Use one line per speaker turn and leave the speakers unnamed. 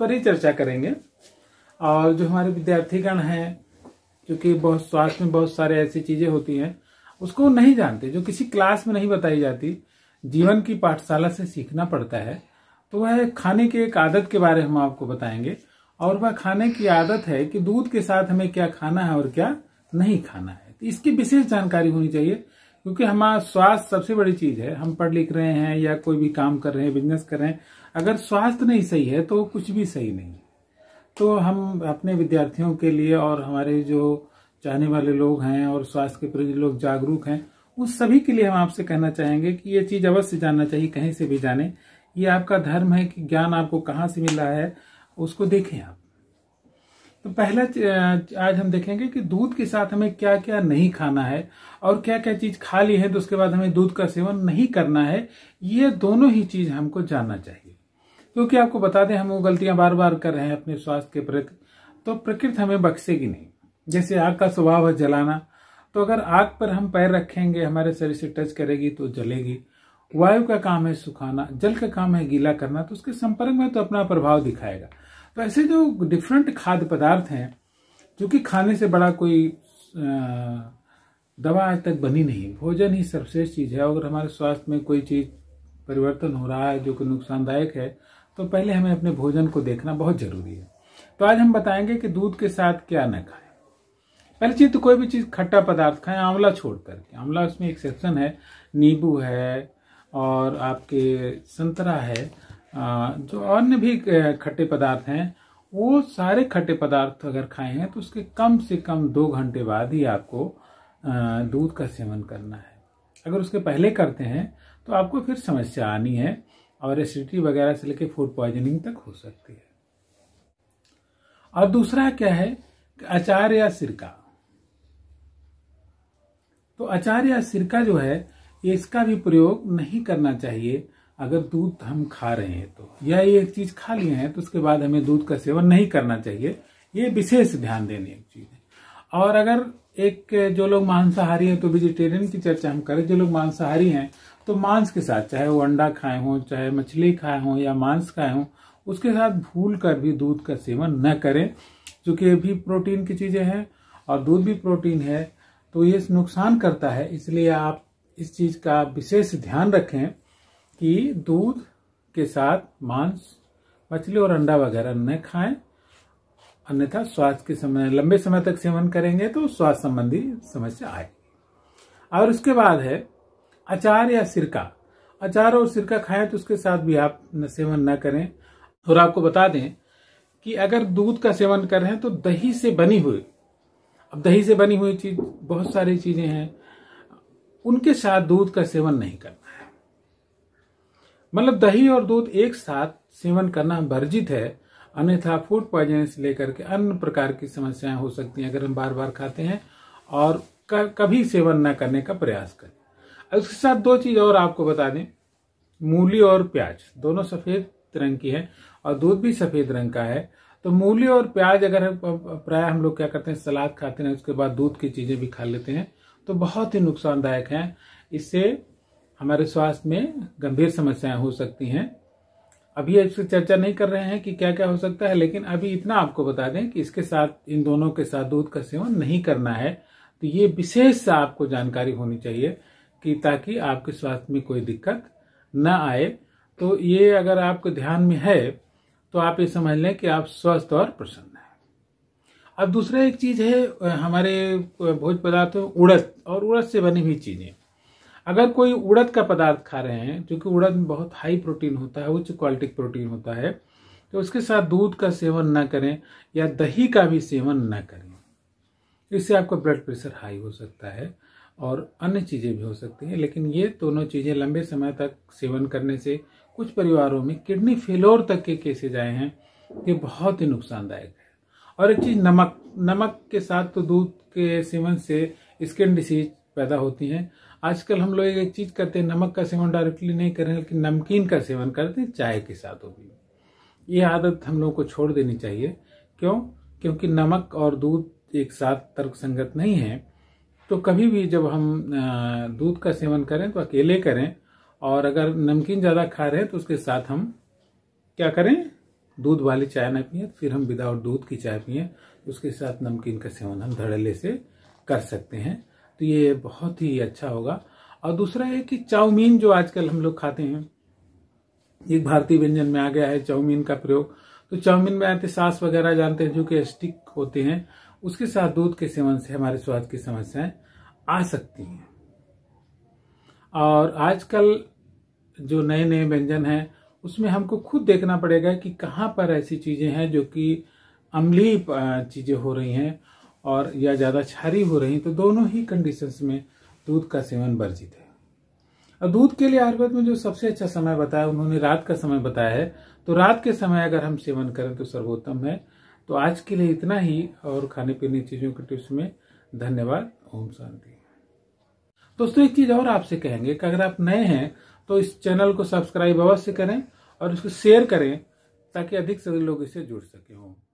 पर ही चर्चा करेंगे और जो हमारे विद्यार्थीगण हैं क्योंकि बहुत स्वास्थ्य में बहुत सारे ऐसी चीजें होती हैं उसको नहीं जानते जो किसी क्लास में नहीं बताई जाती जीवन की पाठशाला से सीखना पड़ता है तो वह खाने की एक आदत के बारे में हम आपको बताएंगे और वह खाने की आदत है कि दूध के साथ हमें क्या खाना है और क्या नहीं खाना है तो इसकी विशेष जानकारी होनी चाहिए क्योंकि हमारा स्वास्थ्य सबसे बड़ी चीज है हम पढ़ लिख रहे हैं या कोई भी काम कर रहे हैं बिजनेस कर रहे हैं अगर स्वास्थ्य नहीं सही है तो कुछ भी सही नहीं तो हम अपने विद्यार्थियों के लिए और हमारे जो चाहने वाले लोग हैं और स्वास्थ्य के प्रति लोग जागरूक हैं उस सभी के लिए हम आपसे कहना चाहेंगे कि ये चीज अवश्य जानना चाहिए कहीं से भी जाने ये आपका धर्म है कि ज्ञान आपको कहाँ से मिला है उसको देखें आप तो पहला आज हम देखेंगे कि दूध के साथ हमें क्या क्या नहीं खाना है और क्या क्या चीज खा ली है तो उसके बाद हमें दूध का सेवन नहीं करना है ये दोनों ही चीज हमको जानना चाहिए क्योंकि आपको बता दें हम वो गलतियां बार बार कर रहे हैं अपने स्वास्थ्य के प्रति तो प्रकृति हमें बख्शेगी नहीं जैसे आग का स्वभाव है जलाना तो अगर आग पर हम पैर रखेंगे हमारे शरीर से टच करेगी तो जलेगी वायु का काम है सुखाना जल का काम है गीला करना तो उसके संपर्क में तो अपना प्रभाव दिखाएगा तो ऐसे जो डिफरेंट खाद्य पदार्थ हैं जो कि खाने से बड़ा कोई दवा आज तक बनी नहीं भोजन ही सर्वश्रेष्ठ चीज़ है अगर हमारे स्वास्थ्य में कोई चीज़ परिवर्तन हो रहा है जो कि नुकसानदायक है तो पहले हमें अपने भोजन को देखना बहुत ज़रूरी है तो आज हम बताएंगे कि दूध के साथ क्या न खाएं पहली चीज़ तो कोई भी चीज़ खट्टा पदार्थ खाएं आंवला छोड़ करके आंवला उसमें एक्सेप्शन है नींबू है और आपके संतरा है जो अन्य भी खट्टे पदार्थ हैं वो सारे खट्टे पदार्थ अगर खाए हैं तो उसके कम से कम दो घंटे बाद ही आपको दूध का सेवन करना है अगर उसके पहले करते हैं तो आपको फिर समस्या आनी है और एसिडिटी वगैरह से लेकर फूड पॉइजनिंग तक हो सकती है और दूसरा क्या है अचार या सिरका तो अचार या सिरका जो है इसका भी प्रयोग नहीं करना चाहिए अगर दूध हम खा रहे हैं तो या ये चीज खा लिए हैं तो उसके बाद हमें दूध का सेवन नहीं करना चाहिए ये विशेष ध्यान देने की चीज है और अगर एक जो लोग मांसाहारी हैं तो वेजिटेरियन की चर्चा हम करें जो लोग मांसाहारी हैं तो मांस के साथ चाहे वो अंडा खाए हों चाहे मछली खाए हों या मांस खाए हों उसके साथ भूल कर भी दूध का सेवन न करें क्योंकि ये भी प्रोटीन की चीज़ें हैं और दूध भी प्रोटीन है तो ये नुकसान करता है इसलिए आप इस चीज़ का विशेष ध्यान रखें कि दूध के साथ मांस मछली और अंडा वगैरह न खाएं अन्यथा स्वास्थ्य के समय लंबे समय तक सेवन करेंगे तो स्वास्थ्य संबंधी समस्या आएगी और उसके बाद है अचार या सिरका अचार और सिरका खाएं तो उसके साथ भी आप सेवन न करें और आपको बता दें कि अगर दूध का सेवन कर रहे हैं तो दही से बनी हुई अब दही से बनी हुई चीज बहुत सारी चीजें हैं उनके साथ दूध का सेवन नहीं करना मतलब दही और दूध एक साथ सेवन करना वर्जित है अन्यथा फूड पॉइजनिंग से लेकर के अन्य प्रकार की समस्याएं हो सकती हैं अगर हम बार बार खाते हैं और कभी सेवन न करने का प्रयास करें उसके साथ दो चीज और आपको बता दें मूली और प्याज दोनों सफेद रंग की है और दूध भी सफेद रंग का है तो मूली और प्याज अगर प्राय हम लोग क्या करते हैं सलाद खाते हैं उसके बाद दूध की चीजें भी खा लेते हैं तो बहुत ही नुकसानदायक है इससे हमारे स्वास्थ्य में गंभीर समस्याएं हो सकती हैं अभी इस चर्चा नहीं कर रहे हैं कि क्या क्या हो सकता है लेकिन अभी इतना आपको बता दें कि इसके साथ इन दोनों के साथ दूध का सेवन नहीं करना है तो ये विशेष आपको जानकारी होनी चाहिए कि ताकि आपके स्वास्थ्य में कोई दिक्कत न आए तो ये अगर आपको ध्यान में है तो आप ये समझ लें कि आप स्वस्थ और प्रसन्न हैं अब दूसरा एक चीज है हमारे भोज पदार्थ उड़द और उड़द से बनी हुई चीजें अगर कोई उड़द का पदार्थ खा रहे हैं क्योंकि उड़द में बहुत हाई प्रोटीन होता है उच्च क्वालिटी प्रोटीन होता है तो उसके साथ दूध का सेवन ना करें या दही का भी सेवन ना करें इससे आपका ब्लड प्रेशर हाई हो सकता है और अन्य चीज़ें भी हो सकती हैं लेकिन ये दोनों चीज़ें लंबे समय तक सेवन करने से कुछ परिवारों में किडनी फेलोर तक के केसेज आए हैं ये बहुत ही नुकसानदायक है और एक चीज़ नमक नमक के साथ तो दूध के सेवन से स्किन डिसीज पैदा होती हैं आजकल हम लोग एक चीज करते हैं नमक का सेवन डायरेक्टली नहीं करें लेकिन नमकीन का सेवन करते हैं चाय के साथ वो भी ये आदत हम लोग को छोड़ देनी चाहिए क्यों क्योंकि नमक और दूध एक साथ तर्क संगत नहीं है तो कभी भी जब हम दूध का सेवन करें तो अकेले करें और अगर नमकीन ज़्यादा खा रहे हैं तो उसके साथ हम क्या करें दूध वाली चाय ना पिए फिर हम विदाउट दूध की चाय पिए उसके साथ नमकीन का सेवन हम धड़ल्ले से कर सकते हैं तो ये बहुत ही अच्छा होगा और दूसरा है कि चाउमीन जो आजकल हम लोग खाते हैं एक भारतीय व्यंजन में आ गया है चाउमीन का प्रयोग तो चाउमीन में आते सास वगैरह जानते हैं जो कि स्टिक होते हैं उसके साथ दूध के सेवन से हमारे स्वास्थ्य की समस्याएं आ सकती हैं और आजकल जो नए नए व्यंजन हैं उसमें हमको खुद देखना पड़ेगा कि कहाँ पर ऐसी चीज़ें हैं जो कि अमली चीज़ें हो रही हैं और या ज़्यादा छारी हो रही तो दोनों ही कंडीशंस में दूध का सेवन वर्जित है अब दूध के लिए आयुर्वेद में जो सबसे अच्छा समय बताया उन्होंने रात का समय बताया है तो रात के समय अगर हम सेवन करें तो सर्वोत्तम है तो आज के लिए इतना ही और खाने पीने चीज़ों के टिप्स में धन्यवाद ओम शांति दोस्तों एक चीज़ और आपसे कहेंगे कि अगर आप नए हैं तो इस चैनल को सब्सक्राइब अवश्य करें और इसको शेयर करें ताकि अधिक से अधिक लोग इससे जुड़ सके हों